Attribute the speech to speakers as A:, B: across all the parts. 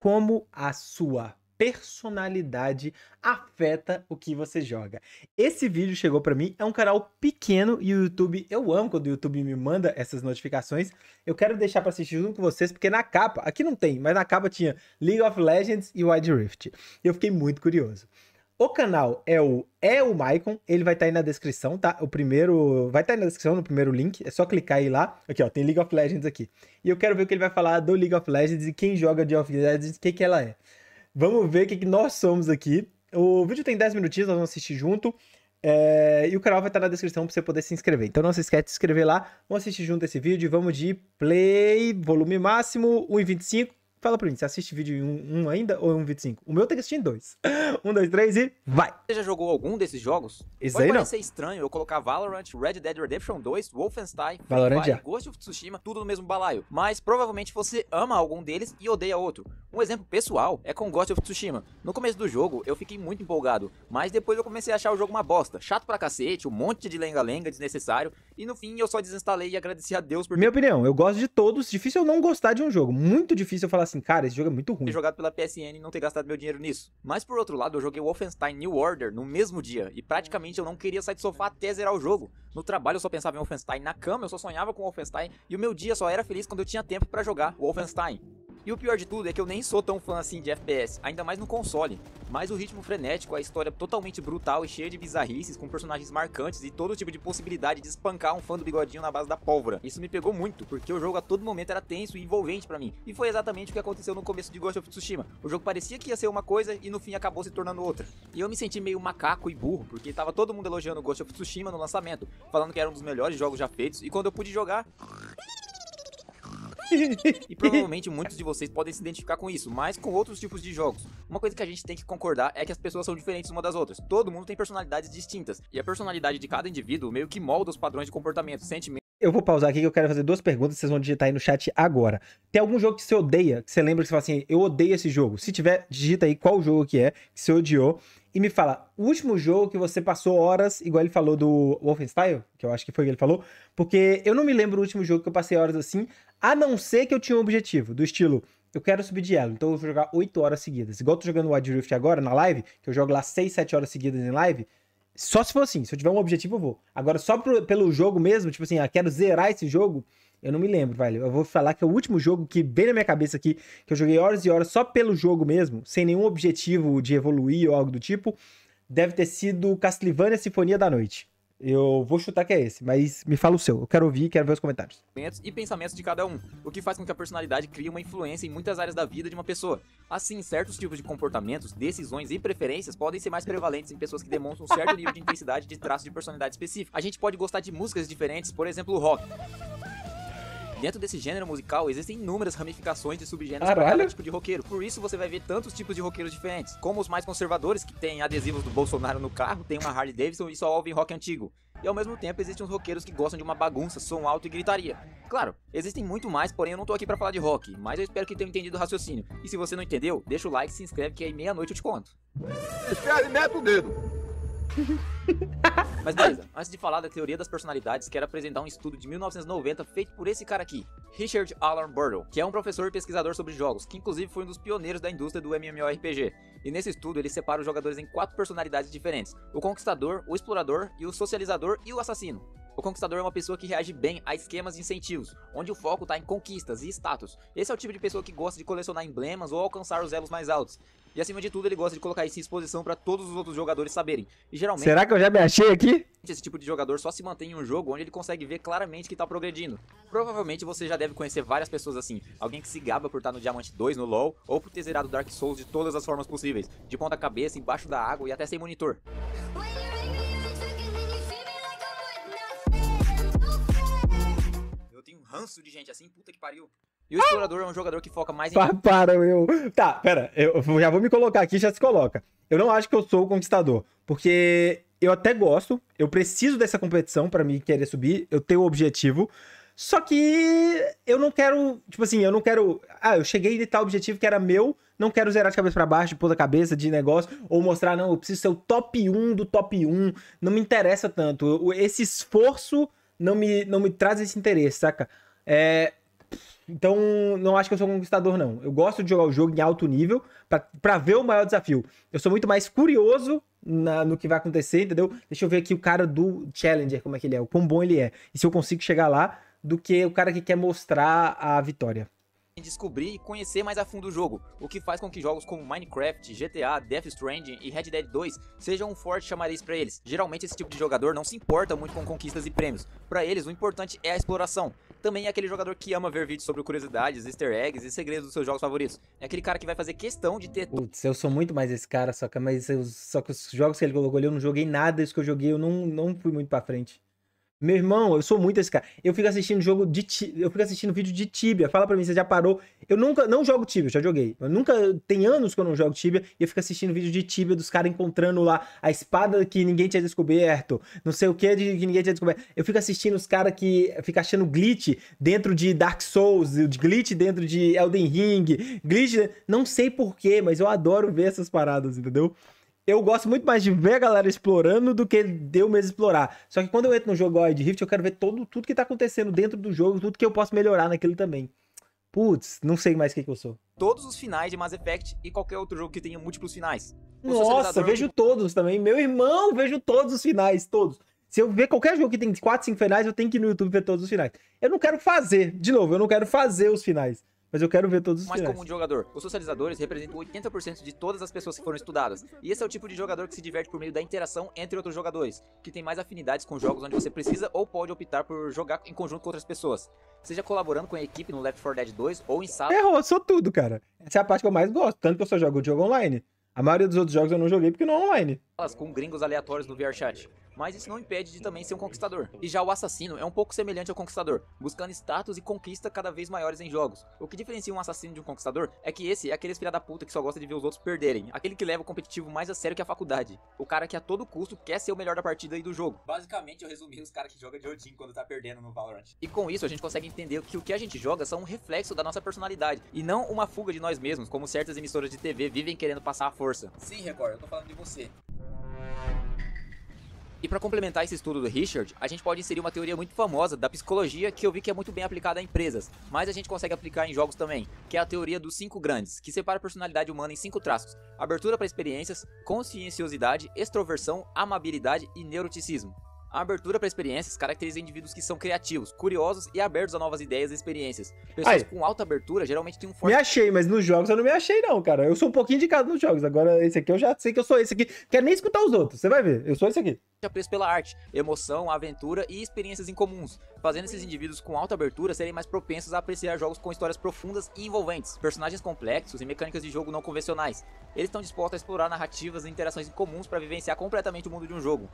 A: como a sua personalidade afeta o que você joga. Esse vídeo chegou para mim, é um canal pequeno e o YouTube, eu amo quando o YouTube me manda essas notificações. Eu quero deixar para assistir junto com vocês, porque na capa, aqui não tem, mas na capa tinha League of Legends e Wild Rift. Eu fiquei muito curioso. O canal é o é o Maicon, ele vai estar tá aí na descrição, tá? O primeiro vai estar tá aí na descrição, no primeiro link, é só clicar aí lá. Aqui, ó, tem League of Legends aqui. E eu quero ver o que ele vai falar do League of Legends e quem joga de of Legends, o que que ela é. Vamos ver o que, que nós somos aqui. O vídeo tem 10 minutinhos, nós vamos assistir junto. É... e o canal vai estar tá na descrição para você poder se inscrever. Então não se esquece de se inscrever lá. Vamos assistir junto esse vídeo. Vamos de play, volume máximo, 1,25. Fala pra mim, você assiste vídeo em um, um ainda ou é um 25? O meu tem que assistir em dois. um, dois, três e vai! Você já jogou
B: algum desses jogos? Isso aí não. Pode parecer estranho eu colocar Valorant, Red Dead Redemption 2, Wolfenstein, Valorant Fire, Ghost of Tsushima, tudo no mesmo balaio. Mas provavelmente você ama algum deles e odeia outro. Um exemplo pessoal é com Ghost of Tsushima. No começo do jogo eu fiquei muito empolgado, mas depois eu comecei a achar o jogo uma bosta. Chato pra cacete, um monte de lenga-lenga desnecessário e no fim eu só desinstalei e agradeci a Deus por. Minha
A: opinião, eu gosto de todos. Difícil eu não gostar de um jogo. Muito difícil eu falar assim, cara, esse jogo é muito ruim. Ter
B: jogado pela PSN e não ter gastado meu dinheiro nisso. Mas por outro lado, eu joguei Wolfenstein New Order no mesmo dia. E praticamente eu não queria sair do sofá até zerar o jogo. No trabalho eu só pensava em Wolfenstein. Na cama eu só sonhava com Wolfenstein. E o meu dia só era feliz quando eu tinha tempo para jogar Wolfenstein. E o pior de tudo é que eu nem sou tão fã assim de FPS, ainda mais no console. Mas o ritmo frenético, a história totalmente brutal e cheia de bizarrices, com personagens marcantes e todo tipo de possibilidade de espancar um fã do bigodinho na base da pólvora. Isso me pegou muito, porque o jogo a todo momento era tenso e envolvente para mim. E foi exatamente o que aconteceu no começo de Ghost of Tsushima. O jogo parecia que ia ser uma coisa e no fim acabou se tornando outra. E eu me senti meio macaco e burro, porque tava todo mundo elogiando Ghost of Tsushima no lançamento, falando que era um dos melhores jogos já feitos, e quando eu pude jogar e provavelmente muitos de vocês podem se identificar com isso, mas com outros tipos de jogos. Uma coisa que a gente tem que concordar é que as pessoas são diferentes uma das outras. Todo mundo tem personalidades distintas. E a personalidade de cada indivíduo meio que molda os padrões de comportamento, sentimentos. Eu vou pausar
A: aqui que eu quero fazer duas perguntas, vocês vão digitar aí no chat agora. Tem algum jogo que você odeia, que você lembra que você fala assim, eu odeio esse jogo? Se tiver, digita aí qual jogo que é, que você odiou e me fala o último jogo que você passou horas, igual ele falou do Wolfenstein, que eu acho que foi o que ele falou, porque eu não me lembro o último jogo que eu passei horas assim, a não ser que eu tinha um objetivo, do estilo, eu quero subir de elo, então eu vou jogar 8 horas seguidas. Igual eu tô jogando Wild Rift agora, na live, que eu jogo lá 6, 7 horas seguidas em live, só se for assim, se eu tiver um objetivo eu vou. Agora, só pro, pelo jogo mesmo, tipo assim, eu ah, quero zerar esse jogo, eu não me lembro, velho. Eu vou falar que é o último jogo que veio na minha cabeça aqui, que eu joguei horas e horas só pelo jogo mesmo, sem nenhum objetivo de evoluir ou algo do tipo, deve ter sido Castlevania Sinfonia da Noite. Eu vou chutar que é esse, mas me fala o seu. Eu quero ouvir, quero ver os comentários.
B: E pensamentos de cada um, o que faz com que a personalidade crie uma influência em muitas áreas da vida de uma pessoa. Assim, certos tipos de comportamentos, decisões e preferências podem ser mais prevalentes em pessoas que demonstram um certo nível de intensidade de traço de personalidade específico. A gente pode gostar de músicas diferentes, por exemplo, rock. Dentro desse gênero musical existem inúmeras ramificações de subgêneros Caralho. tipo de roqueiro. Por isso você vai ver tantos tipos de roqueiros diferentes, como os mais conservadores que têm adesivos do Bolsonaro no carro, tem uma Harley Davidson e só ouvem rock antigo. E ao mesmo tempo existem os roqueiros que gostam de uma bagunça, som alto e gritaria. Claro, existem muito mais, porém eu não tô aqui para falar de rock, mas eu espero que tenham entendido o raciocínio. E se você não entendeu, deixa o like, se inscreve que aí meia-noite eu te conto. Experimenta o dedo. Mas beleza, antes de falar da teoria das personalidades, quero apresentar um estudo de 1990 feito por esse cara aqui, Richard Alan Burrow, que é um professor e pesquisador sobre jogos, que inclusive foi um dos pioneiros da indústria do MMORPG. E nesse estudo ele separa os jogadores em quatro personalidades diferentes: o conquistador, o explorador, e o socializador e o assassino. O conquistador é uma pessoa que reage bem a esquemas de incentivos, onde o foco está em conquistas e status. Esse é o tipo de pessoa que gosta de colecionar emblemas ou alcançar os elos mais altos. E acima de tudo, ele gosta de colocar isso em exposição para todos os outros jogadores saberem. E geralmente. Será que eu já me achei aqui? Esse tipo de jogador só se mantém em um jogo onde ele consegue ver claramente que tá progredindo. Provavelmente você já deve conhecer várias pessoas assim. Alguém que se gaba por estar no Diamante 2 no LoL ou por ter zerado Dark Souls de todas as formas possíveis de ponta-cabeça, embaixo da água e até sem monitor. Eu tenho um ranço de gente assim, puta que pariu. E o ah! explorador é um jogador que foca mais em. para,
A: eu. Tá, pera. Eu já vou me colocar aqui, já se coloca. Eu não acho que eu sou o conquistador. Porque eu até gosto, eu preciso dessa competição para me querer subir, eu tenho o objetivo. Só que eu não quero, tipo assim, eu não quero. Ah, eu cheguei de tal objetivo que era meu, não quero zerar de cabeça para baixo, de pôr da cabeça de negócio, ou mostrar, não, eu preciso ser o top 1 do top 1. Não me interessa tanto. Esse esforço não me, não me traz esse interesse, saca? É, então, não acho que eu sou um conquistador, não. Eu gosto de jogar o jogo em alto nível para ver o maior desafio. Eu sou muito mais curioso na, no que vai acontecer, entendeu? Deixa eu ver aqui o cara do Challenger, como é que ele é, o quão bom ele é. E se eu consigo chegar lá, do que o cara que quer mostrar a vitória
B: descobrir e conhecer mais a fundo o jogo, o que faz com que jogos como Minecraft, GTA, Death Stranding e Red Dead 2 sejam um forte chamariz para eles. Geralmente esse tipo de jogador não se importa muito com conquistas e prêmios, para eles o importante é a exploração. Também é aquele jogador que ama ver vídeos sobre curiosidades, easter eggs e segredos dos seus jogos favoritos. É aquele cara que vai fazer questão de ter...
A: Putz, eu sou muito mais esse cara, só que, mas eu, só que os jogos que ele colocou ali eu não joguei nada, isso que eu joguei eu não, não fui muito pra frente. Meu irmão, eu sou muito esse cara. Eu fico assistindo jogo de eu fico assistindo vídeo de Tibia. Fala para mim, você já parou? Eu nunca não jogo Tibia, já joguei. Eu nunca tem anos que eu não jogo Tibia e eu fico assistindo vídeo de Tibia dos caras encontrando lá a espada que ninguém tinha descoberto, não sei o que de, que ninguém tinha descoberto. Eu fico assistindo os caras que fica achando glitch dentro de Dark Souls, glitch dentro de Elden Ring, glitch, não sei por quê, mas eu adoro ver essas paradas, entendeu? eu gosto muito mais de ver a galera explorando do que eu mesmo explorar. Só que quando eu entro no jogo de Rift, eu quero ver todo, tudo que tá acontecendo dentro do jogo, tudo que eu posso melhorar naquilo também. Putz, não sei mais o que, que, eu sou.
B: Todos os finais de Mass Effect e qualquer outro jogo que tenha múltiplos finais. O Nossa, vejo
A: todos também. Meu irmão, vejo todos os finais, todos. Se eu ver qualquer jogo que tem 4, 5 finais, eu tenho que ir no YouTube ver todos os finais. Eu não quero fazer, de novo, eu não quero fazer os finais mas eu quero ver todos os mais comum de
B: jogador. Os socializadores representam 80% de todas as pessoas que foram estudadas. E esse é o tipo de jogador que se diverte por meio da interação entre outros jogadores, que tem mais afinidades com jogos onde você precisa ou pode optar por jogar em conjunto com outras pessoas. Seja colaborando com a equipe no Left 4 Dead 2 ou em sala.
A: Errou, sou tudo, cara. Essa é a parte que eu mais gosto, tanto que eu só jogo de jogo online. A maioria dos outros jogos eu não joguei porque não é online.
B: Com gringos aleatórios no VRChat mas isso não impede de também ser um conquistador. E já o assassino é um pouco semelhante ao conquistador, buscando status e conquista cada vez maiores em jogos. O que diferencia um assassino de um conquistador é que esse é aquele filha da puta que só gosta de ver os outros perderem, aquele que leva o competitivo mais a sério que a faculdade, o cara que a todo custo quer ser o melhor da partida e do jogo. Basicamente, eu resumi os caras que jogam de Odin quando tá perdendo no Valorant. E com isso, a gente consegue entender que o que a gente joga são um reflexo da nossa personalidade e não uma fuga de nós mesmos, como certas emissoras de TV vivem querendo passar a força. Sim, Record, eu tô falando de você. E para complementar esse estudo do Richard, a gente pode inserir uma teoria muito famosa da psicologia que eu vi que é muito bem aplicada a empresas, mas a gente consegue aplicar em jogos também, que é a teoria dos cinco grandes, que separa a personalidade humana em cinco traços: abertura para experiências, conscienciosidade, extroversão, amabilidade e neuroticismo. A abertura para experiências caracteriza indivíduos que são criativos, curiosos e abertos a novas ideias e experiências. Pessoas Aí. com alta abertura geralmente têm um
A: forte. Me achei, mas nos jogos eu não me achei, não, cara. Eu sou um pouquinho indicado nos jogos. Agora, esse aqui eu já sei que eu sou esse aqui. Quero nem escutar os outros, você vai ver. Eu sou esse aqui.
B: Apreço pela arte, emoção, aventura e experiências incomuns, fazendo esses indivíduos com alta abertura serem mais propensos a apreciar jogos com histórias profundas e envolventes, personagens complexos e mecânicas de jogo não convencionais. Eles estão dispostos a explorar narrativas e interações incomuns para vivenciar completamente o mundo de um jogo.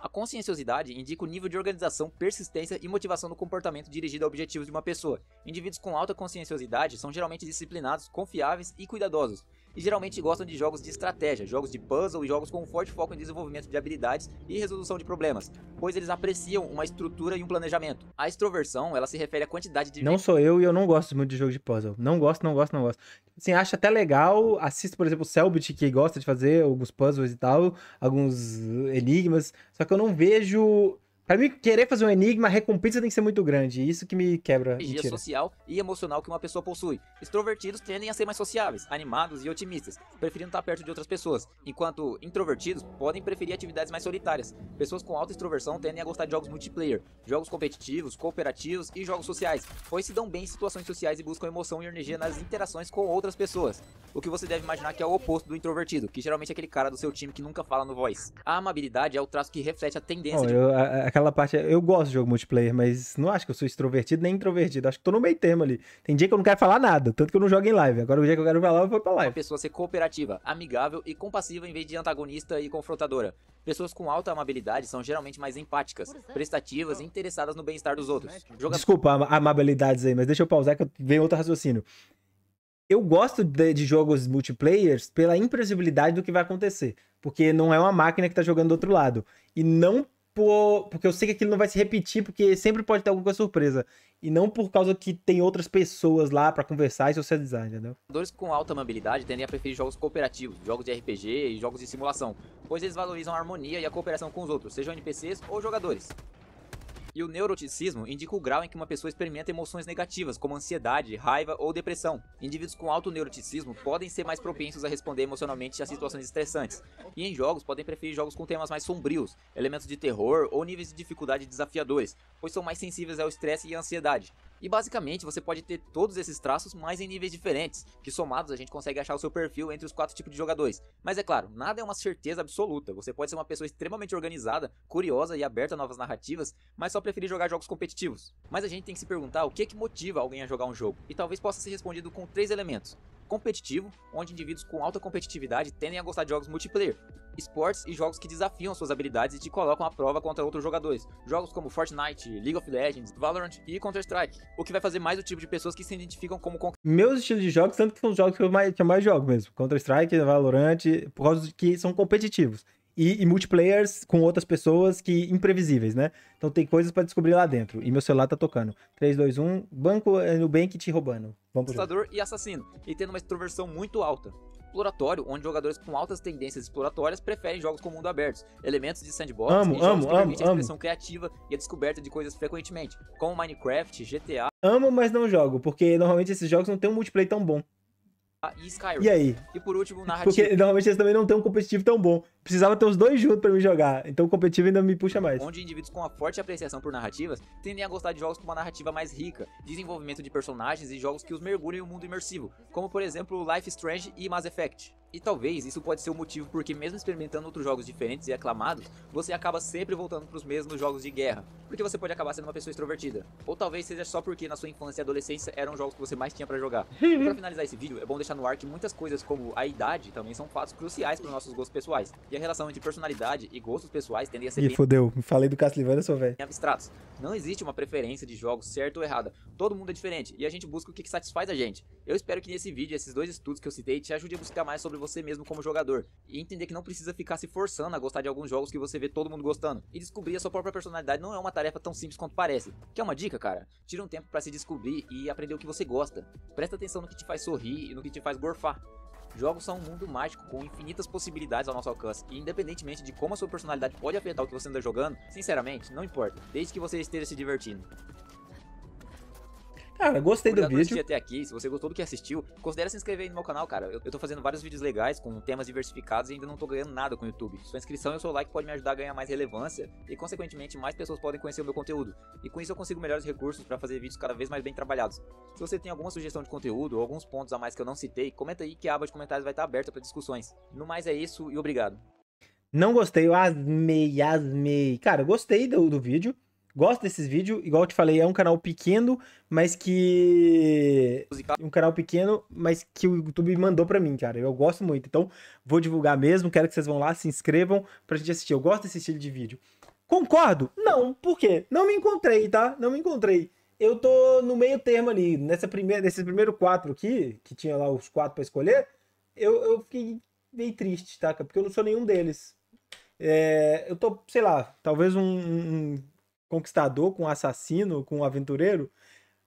B: A conscienciosidade indica o nível de organização, persistência e motivação do comportamento dirigido a objetivos de uma pessoa. Indivíduos com alta conscienciosidade são geralmente disciplinados, confiáveis e cuidadosos, e geralmente gostam de jogos de estratégia, jogos de puzzle e jogos com um forte foco em desenvolvimento de habilidades e resolução de problemas, pois eles apreciam uma estrutura e um planejamento. A extroversão, ela se refere à quantidade de... Não
A: sou eu e eu não gosto muito de jogo de puzzle. Não gosto, não gosto, não gosto. Assim, acho até legal, assisto, por exemplo, o Selbit, que gosta de fazer alguns puzzles e tal, alguns enigmas, só que eu não vejo Pra mim, querer fazer um enigma, a recompensa tem que ser muito grande. Isso que me quebra. Energia
B: social e emocional que uma pessoa possui. Extrovertidos tendem a ser mais sociáveis, animados e otimistas, preferindo estar perto de outras pessoas, enquanto introvertidos podem preferir atividades mais solitárias. Pessoas com alta extroversão tendem a gostar de jogos multiplayer, jogos competitivos, cooperativos e jogos sociais, pois se dão bem em situações sociais e buscam emoção e energia nas interações com outras pessoas. O que você deve imaginar que é o oposto do introvertido, que geralmente é aquele cara do seu time que nunca fala no voice. A amabilidade é o traço que reflete a tendência de... Eu,
A: a, a aquela parte. Eu gosto de jogo multiplayer, mas não acho que eu sou extrovertido nem introvertido. Acho que tô no meio termo ali. Tem dia que eu não quero falar nada, tanto que eu não jogo em live. Agora o dia que eu quero falar, eu vou pra live. Uma
B: pessoa ser cooperativa, amigável e compassiva em vez de antagonista e confrontadora. Pessoas com alta amabilidade são geralmente mais empáticas, prestativas e interessadas no bem-estar dos outros. Joga... Desculpa
A: am amabilidades aí, mas deixa eu pausar que vem outro raciocínio eu gosto de, de, jogos multiplayer pela imprevisibilidade do que vai acontecer. Porque não é uma máquina que tá jogando do outro lado. E não por, porque eu sei que aquilo não vai se repetir, porque sempre pode ter alguma surpresa. E não por causa que tem outras pessoas lá para conversar e socializar, entendeu?
B: Jogadores com alta amabilidade tendem a preferir jogos cooperativos, jogos de RPG e jogos de simulação, pois eles valorizam a harmonia e a cooperação com os outros, sejam NPCs ou jogadores. E o neuroticismo indica o grau em que uma pessoa experimenta emoções negativas, como ansiedade, raiva ou depressão. Indivíduos com alto neuroticismo podem ser mais propensos a responder emocionalmente a situações estressantes, e em jogos podem preferir jogos com temas mais sombrios, elementos de terror ou níveis de dificuldade desafiadores, pois são mais sensíveis ao estresse e à ansiedade. E basicamente você pode ter todos esses traços, mas em níveis diferentes, que somados a gente consegue achar o seu perfil entre os quatro tipos de jogadores. Mas é claro, nada é uma certeza absoluta, você pode ser uma pessoa extremamente organizada, curiosa e aberta a novas narrativas, mas só preferir jogar jogos competitivos. Mas a gente tem que se perguntar o que é que motiva alguém a jogar um jogo, e talvez possa ser respondido com três elementos competitivo, onde indivíduos com alta competitividade tendem a gostar de jogos multiplayer, esportes e jogos que desafiam suas habilidades e te colocam à prova contra outros jogadores. Jogos como Fortnite, League of Legends, Valorant e Counter-Strike, o que vai fazer mais o tipo de pessoas que se identificam como
A: meus estilos de jogos, tanto que são os jogos que eu mais, que eu mais jogo mesmo, Counter-Strike, Valorant, por causa que são competitivos e, e multiplayers com outras pessoas que imprevisíveis, né? Então tem coisas para descobrir lá dentro. E meu celular tá tocando. 3, 2, 1, banco é, Nubank te roubando. Vamos Assustador
B: e assassino. E tendo uma extroversão muito alta. Exploratório, onde jogadores com altas tendências exploratórias preferem jogos com mundo aberto, elementos de sandbox amo, e jogos amo, que amo, a expressão criativa e a descoberta de coisas frequentemente, como Minecraft, GTA.
A: Amo, mas não jogo, porque normalmente esses jogos não tem um multiplayer tão bom.
B: Ah, e Skyrim. E aí? E por último, narrativa. Porque normalmente eles
A: também não têm um competitivo tão bom precisava ter os dois juntos para me jogar. Então o competitivo ainda me puxa mais. Onde
B: indivíduos com uma forte apreciação por narrativas tendem a gostar de jogos com uma narrativa mais rica, desenvolvimento de personagens e jogos que os mergulhem em um mundo imersivo, como por exemplo Life Strange e Mass Effect. E talvez isso pode ser o motivo porque mesmo experimentando outros jogos diferentes e aclamados, você acaba sempre voltando para os mesmos jogos de guerra, porque você pode acabar sendo uma pessoa extrovertida. Ou talvez seja só porque na sua infância e adolescência eram jogos que você mais tinha para jogar. para finalizar esse vídeo, é bom deixar no ar que muitas coisas como a idade também são fatos cruciais para nossos gostos pessoais. E a relação entre personalidade e gostos pessoais tendem a ser. Ih, bem... fodeu. Falei do Castlevania, sou velho. Abstratos. Não existe uma preferência de jogos certo ou errada. Todo mundo é diferente e a gente busca o que satisfaz a gente. Eu espero que nesse vídeo, esses dois estudos que eu citei, te ajude a buscar mais sobre você mesmo como jogador e entender que não precisa ficar se forçando a gostar de alguns jogos que você vê todo mundo gostando. E descobrir a sua própria personalidade não é uma tarefa tão simples quanto parece. Quer uma dica, cara? Tira um tempo para se descobrir e aprender o que você gosta. Presta atenção no que te faz sorrir e no que te faz gorfar. Jogos são um mundo mágico com infinitas possibilidades ao nosso alcance, e independentemente de como a sua personalidade pode afetar o que você anda jogando, sinceramente, não importa, desde que você esteja se divertindo.
A: Cara, gostei Obrigado do vídeo. Por
B: até aqui. Se você gostou do que assistiu, considere se inscrever aí no meu canal, cara. Eu, eu tô fazendo vários vídeos legais com temas diversificados e ainda não tô ganhando nada com o YouTube. Sua inscrição e o seu like pode me ajudar a ganhar mais relevância e, consequentemente, mais pessoas podem conhecer o meu conteúdo. E com isso eu consigo melhores recursos para fazer vídeos cada vez mais bem trabalhados. Se você tem alguma sugestão de conteúdo ou alguns pontos a mais que eu não citei, comenta aí que a aba de comentários vai estar aberta para discussões. No mais é isso e obrigado.
A: Não gostei, eu asmei, asmei. Cara, gostei do, do vídeo gosto desses vídeos. Igual eu te falei, é um canal pequeno, mas que. Musical. Um canal pequeno, mas que o YouTube mandou pra mim, cara. Eu gosto muito. Então, vou divulgar mesmo. Quero que vocês vão lá, se inscrevam pra gente assistir. Eu gosto desse estilo de vídeo. Concordo? Não, por quê? Não me encontrei, tá? Não me encontrei. Eu tô no meio termo ali. Nessa primeira, nesses primeiros quatro aqui, que tinha lá os quatro pra escolher, eu, eu fiquei meio triste, tá? Porque eu não sou nenhum deles. É, eu tô, sei lá, talvez um, um conquistador, com assassino, com aventureiro,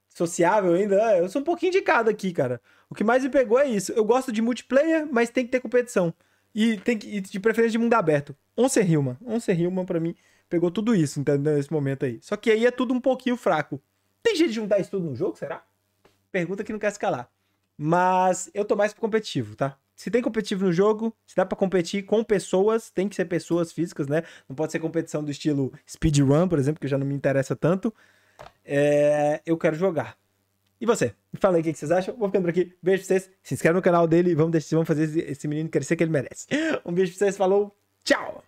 A: sociável ainda. É, eu sou um pouquinho indicado aqui, cara. O que mais me pegou é isso. Eu gosto de multiplayer, mas tem que ter competição. E tem que, de preferência de mundo aberto. onze Hillman. Once Hillman, pra mim, pegou tudo isso, entendeu? Nesse momento aí. Só que aí é tudo um pouquinho fraco. Tem jeito de juntar isso tudo no jogo, será? Pergunta que não quer escalar Mas eu tô mais pro competitivo, tá? se tem competitivo no jogo, se dá para competir com pessoas, tem que ser pessoas físicas, né? Não pode ser competição do estilo speedrun, por exemplo, que já não me interessa tanto. É, eu quero jogar. E você? Me fala aí o que vocês acham. Vou ficando por aqui. Beijo pra vocês. Se inscreve no canal dele e vamos, vamos fazer esse menino crescer que ele merece. Um beijo pra vocês. Falou. Tchau.